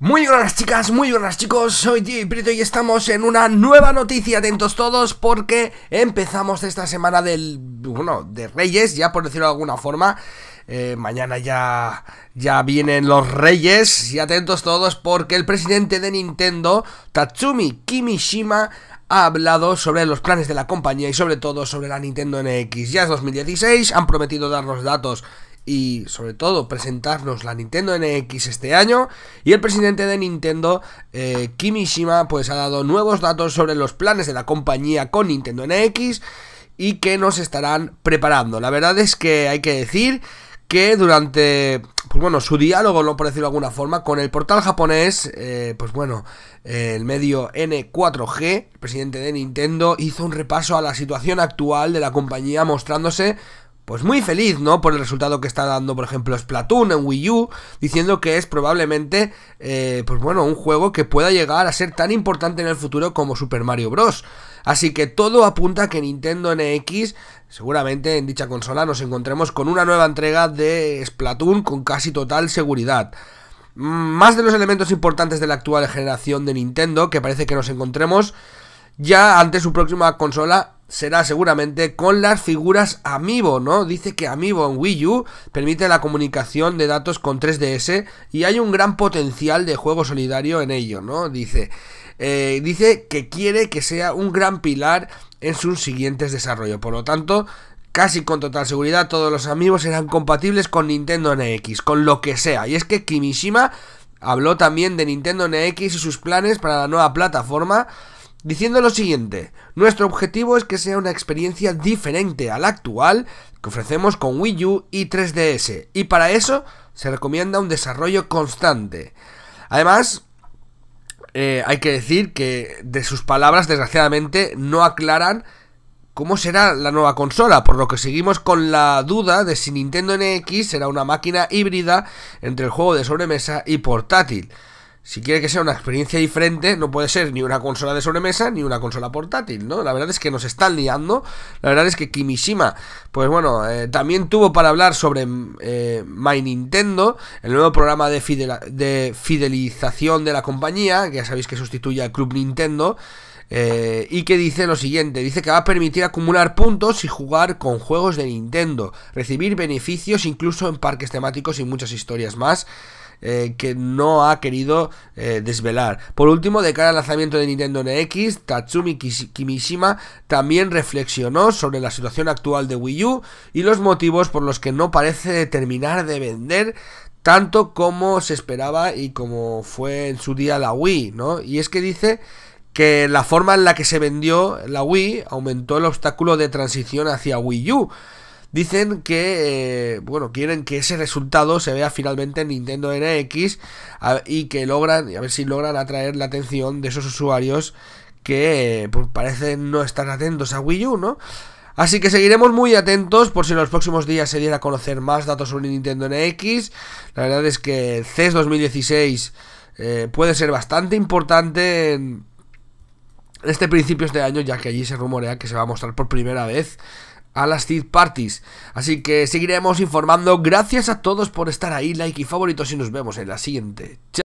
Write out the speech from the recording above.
Muy buenas chicas, muy buenas chicos, soy y y estamos en una nueva noticia, atentos todos, porque empezamos esta semana del, bueno, de Reyes, ya por decirlo de alguna forma, eh, mañana ya, ya vienen los Reyes, y atentos todos, porque el presidente de Nintendo, Tatsumi Kimishima, ha hablado sobre los planes de la compañía y sobre todo sobre la Nintendo NX. Ya es 2016, han prometido dar los datos y sobre todo presentarnos la Nintendo NX este año y el presidente de Nintendo, eh, Kimishima, pues ha dado nuevos datos sobre los planes de la compañía con Nintendo NX y que nos estarán preparando. La verdad es que hay que decir que durante, pues bueno, su diálogo, ¿no? por decirlo de alguna forma, con el portal japonés, eh, pues bueno, eh, el medio N4G, el presidente de Nintendo, hizo un repaso a la situación actual de la compañía mostrándose pues muy feliz, ¿no? Por el resultado que está dando, por ejemplo, Splatoon en Wii U, diciendo que es probablemente, eh, pues bueno, un juego que pueda llegar a ser tan importante en el futuro como Super Mario Bros. Así que todo apunta a que Nintendo NX, seguramente en dicha consola nos encontremos con una nueva entrega de Splatoon con casi total seguridad. Más de los elementos importantes de la actual generación de Nintendo, que parece que nos encontremos ya ante su próxima consola será seguramente con las figuras Amiibo, ¿no? Dice que Amiibo en Wii U permite la comunicación de datos con 3DS y hay un gran potencial de juego solidario en ello, ¿no? Dice, eh, dice que quiere que sea un gran pilar en sus siguientes desarrollos. Por lo tanto, casi con total seguridad todos los amigos serán compatibles con Nintendo NX, con lo que sea. Y es que Kimishima habló también de Nintendo NX y sus planes para la nueva plataforma diciendo lo siguiente, nuestro objetivo es que sea una experiencia diferente a la actual que ofrecemos con Wii U y 3DS, y para eso se recomienda un desarrollo constante. Además, eh, hay que decir que de sus palabras, desgraciadamente, no aclaran cómo será la nueva consola, por lo que seguimos con la duda de si Nintendo NX será una máquina híbrida entre el juego de sobremesa y portátil si quiere que sea una experiencia diferente, no puede ser ni una consola de sobremesa ni una consola portátil, ¿no? La verdad es que nos están liando. La verdad es que Kimishima, pues bueno, eh, también tuvo para hablar sobre eh, My Nintendo, el nuevo programa de, fidelización de la compañía, que ya sabéis que sustituye al Club Nintendo. Eh, y que dice lo siguiente, dice que va a permitir acumular puntos y jugar con juegos de Nintendo, recibir beneficios incluso en parques temáticos y muchas historias más. Eh, que no ha querido eh, desvelar. Por último, de cara al lanzamiento de Nintendo NX, Tatsumi Kimishima también reflexionó sobre la situación actual de Wii U y los motivos por los que no parece terminar de vender tanto como se esperaba y como fue en su día la Wii, ¿no? Y es que dice que la forma en la que se vendió la Wii aumentó el obstáculo de transición hacia Wii U Dicen que, eh, bueno, quieren que ese resultado se vea finalmente en Nintendo NX y que logran, a ver si logran atraer la atención de esos usuarios que eh, pues, parecen no estar atentos a Wii U, ¿no? Así que seguiremos muy atentos por si en los próximos días se diera a conocer más datos sobre Nintendo NX. La verdad es que CES 2016 eh, puede ser bastante importante en este principio de año, ya que allí se rumorea que se va a mostrar por primera vez a las third parties. Así que seguiremos informando. Gracias a todos por estar ahí, like y favoritos y nos vemos en la siguiente. Chao.